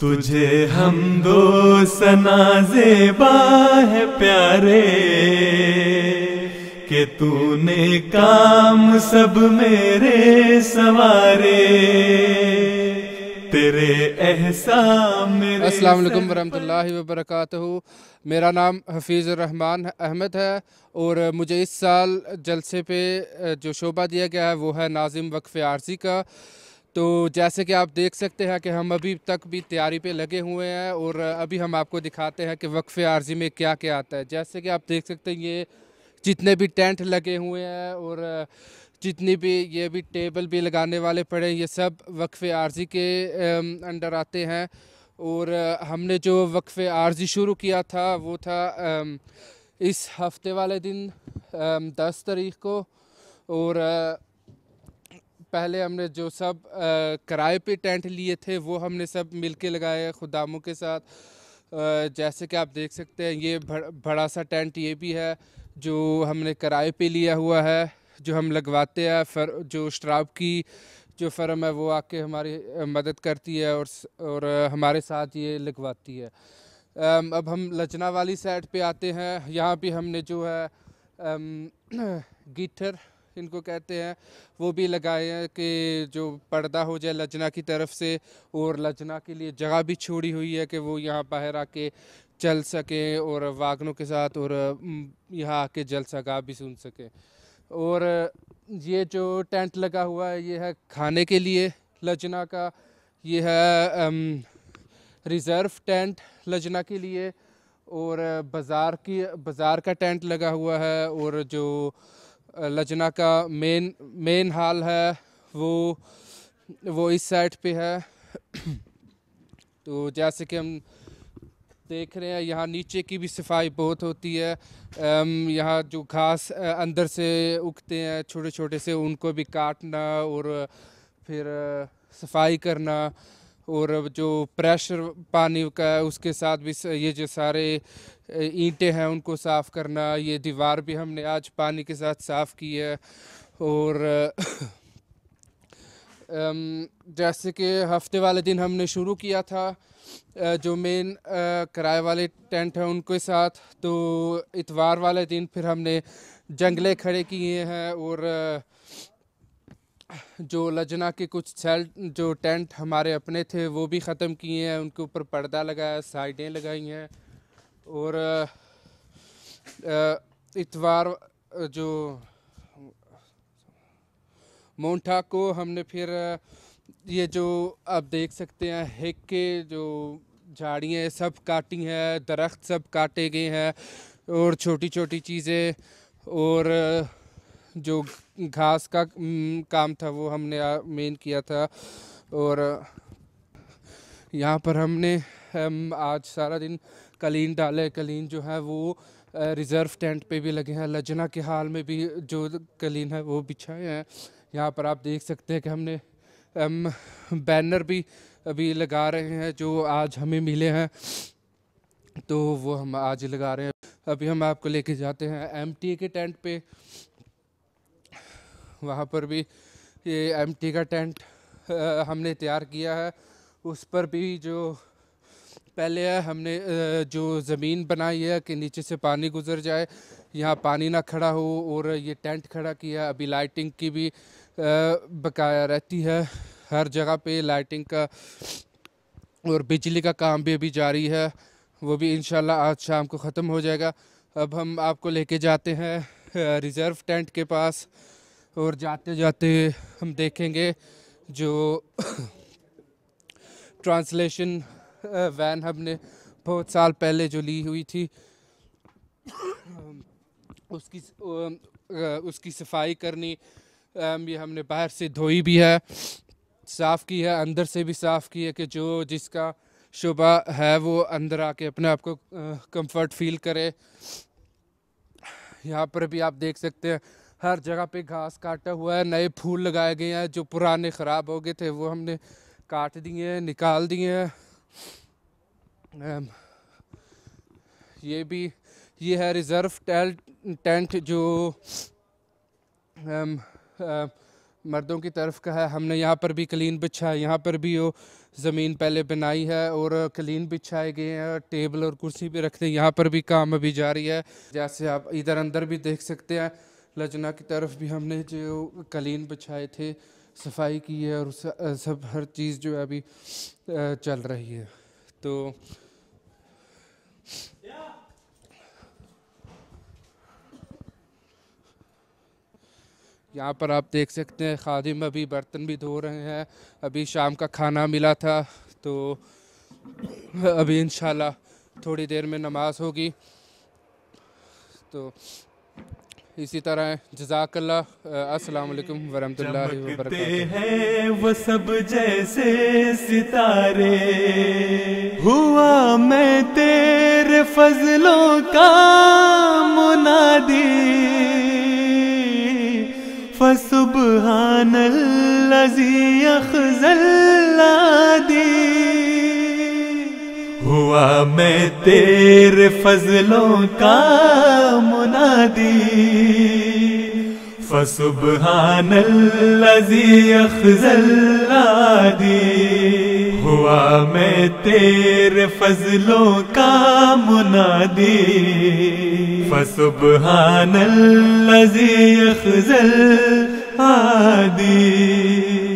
तुझे हम दो सना जेबा है प्यारे के तूने काम सब मेरे सवारे तेरे असलम वरहमल्ला वबरक मेरा नाम हफीज़ रहमान अहमद है और मुझे इस साल जलसे पे जो शोभा दिया गया है वो है नाजिम वक्फ़ आरसी का तो जैसे कि आप देख सकते हैं कि हम अभी तक भी तैयारी पे लगे हुए हैं और अभी हम आपको दिखाते हैं कि वक्फ़ आर्जी में क्या क्या आता है जैसे कि आप देख सकते हैं ये जितने भी टेंट लगे हुए हैं और जितनी भी ये भी टेबल भी लगाने वाले पड़े ये सब वक्फ़ आर्जी के अंडर आते हैं और हमने जो वक्फ़ आर्जी शुरू किया था वो था इस हफ्ते वाले दिन दस तारीख को और पहले हमने जो सब किराए पे टेंट लिए थे वो हमने सब मिलके लगाए खुदामों के साथ जैसे कि आप देख सकते हैं ये बड़ा सा टेंट ये भी है जो हमने किराए पे लिया हुआ है जो हम लगवाते हैं फर जो शराब की जो फर्म है वो आके हमारी मदद करती है और और हमारे साथ ये लगवाती है अब हम लजना वाली साइड पे आते हैं यहाँ भी हमने जो है गीठर इनको कहते हैं वो भी लगाए हैं कि जो पर्दा हो जाए लजना की तरफ से और लजना के लिए जगह भी छोड़ी हुई है कि वो यहाँ बाहर आके चल सकें और वागनों के साथ और यहाँ आके जलसा गा भी सुन सकें और ये जो टेंट लगा हुआ है ये है खाने के लिए लजना का ये है रिज़र्व टेंट लजना के लिए और बाज़ार की बाज़ार का टेंट लगा हुआ है और जो लजना का मेन मेन हाल है वो वो इस साइड पे है तो जैसे कि हम देख रहे हैं यहाँ नीचे की भी सफाई बहुत होती है यहाँ जो घास अंदर से उगते हैं छोटे छोटे से उनको भी काटना और फिर सफाई करना और जो प्रेशर पानी का है उसके साथ भी ये जो सारे ईंटें हैं उनको साफ़ करना ये दीवार भी हमने आज पानी के साथ साफ़ की है और जैसे कि हफ्ते वाले दिन हमने शुरू किया था जो मेन किराए वाले टेंट हैं उनके साथ तो इतवार वाले दिन फिर हमने जंगले खड़े किए हैं और जो लजना के कुछ सेल जो टेंट हमारे अपने थे वो भी ख़त्म किए हैं उनके ऊपर पर्दा लगाया साइडें लगाई हैं और इतवार जो मोन्ठा को हमने फिर ये जो आप देख सकते हैं हेक के जो झाड़ियाँ सब काटी हैं दरख्त सब काटे गए हैं और छोटी छोटी चीज़ें और जो घास का हम्म, काम था वो हमने मेन किया था और यहाँ पर हमने हम आज सारा दिन कलीन डाले कलीन जो है वो रिज़र्व टेंट पे भी लगे हैं लजना के हाल में भी जो कलीन है वो बिछाए हैं यहाँ पर आप देख सकते हैं कि हमने हम बैनर भी अभी लगा रहे हैं जो आज हमें मिले हैं तो वो हम आज लगा रहे हैं अभी हम आपको लेके जाते हैं एम के टेंट पे वहाँ पर भी ये एम का टेंट हमने तैयार किया है उस पर भी जो पहले है हमने जो ज़मीन बनाई है कि नीचे से पानी गुजर जाए यहाँ पानी ना खड़ा हो और ये टेंट खड़ा किया अभी लाइटिंग की भी बकाया रहती है हर जगह पे लाइटिंग का और बिजली का काम भी अभी जारी है वो भी इन आज शाम को ख़त्म हो जाएगा अब हम आपको लेके जाते हैं रिज़र्व टेंट के पास और जाते जाते हम देखेंगे जो ट्रांसलेशन वैन हमने बहुत साल पहले जो ली हुई थी उसकी उसकी सफाई करनी ये हमने बाहर से धोई भी है साफ़ की है अंदर से भी साफ़ की है कि जो जिसका शुबा है वो अंदर आके अपने आप को कंफर्ट फील करे यहाँ पर भी आप देख सकते हैं हर जगह पे घास काटा हुआ है नए फूल लगाए गए हैं जो पुराने ख़राब हो गए थे वो हमने काट दिए हैं निकाल दिए हैं ये भी ये है रिज़र्व टेल टेंट जो आम, आम, मर्दों की तरफ का है हमने यहाँ पर भी क्लीन बिछा है यहाँ पर भी वो ज़मीन पहले बनाई है और क्लीन बिछाए गए हैं टेबल और कुर्सी भी रखते हैं यहाँ पर भी काम अभी जारी है जैसे आप इधर अंदर भी देख सकते हैं लजना की तरफ भी हमने जो कलीन बिछाए थे सफाई की है और सब हर चीज़ जो है अभी चल रही है तो यहाँ पर आप देख सकते हैं खादिम अभी बर्तन भी धो रहे हैं अभी शाम का खाना मिला था तो अभी इन थोड़ी देर में नमाज़ होगी तो इसी तरह जजाकल्ला असलकम वरहमतुल्ला है वो सब जैसे सितारे हुआ मैं तेरे फजलों का मुनादी फसुबहानल्लजी अखजल्लादी हुआ मैं तेरे फजलों का मुनादी फसुबहान अखजल्लादी हुआ मैं तेरे फजलों का मुनादी फसुबहान अखजल आदी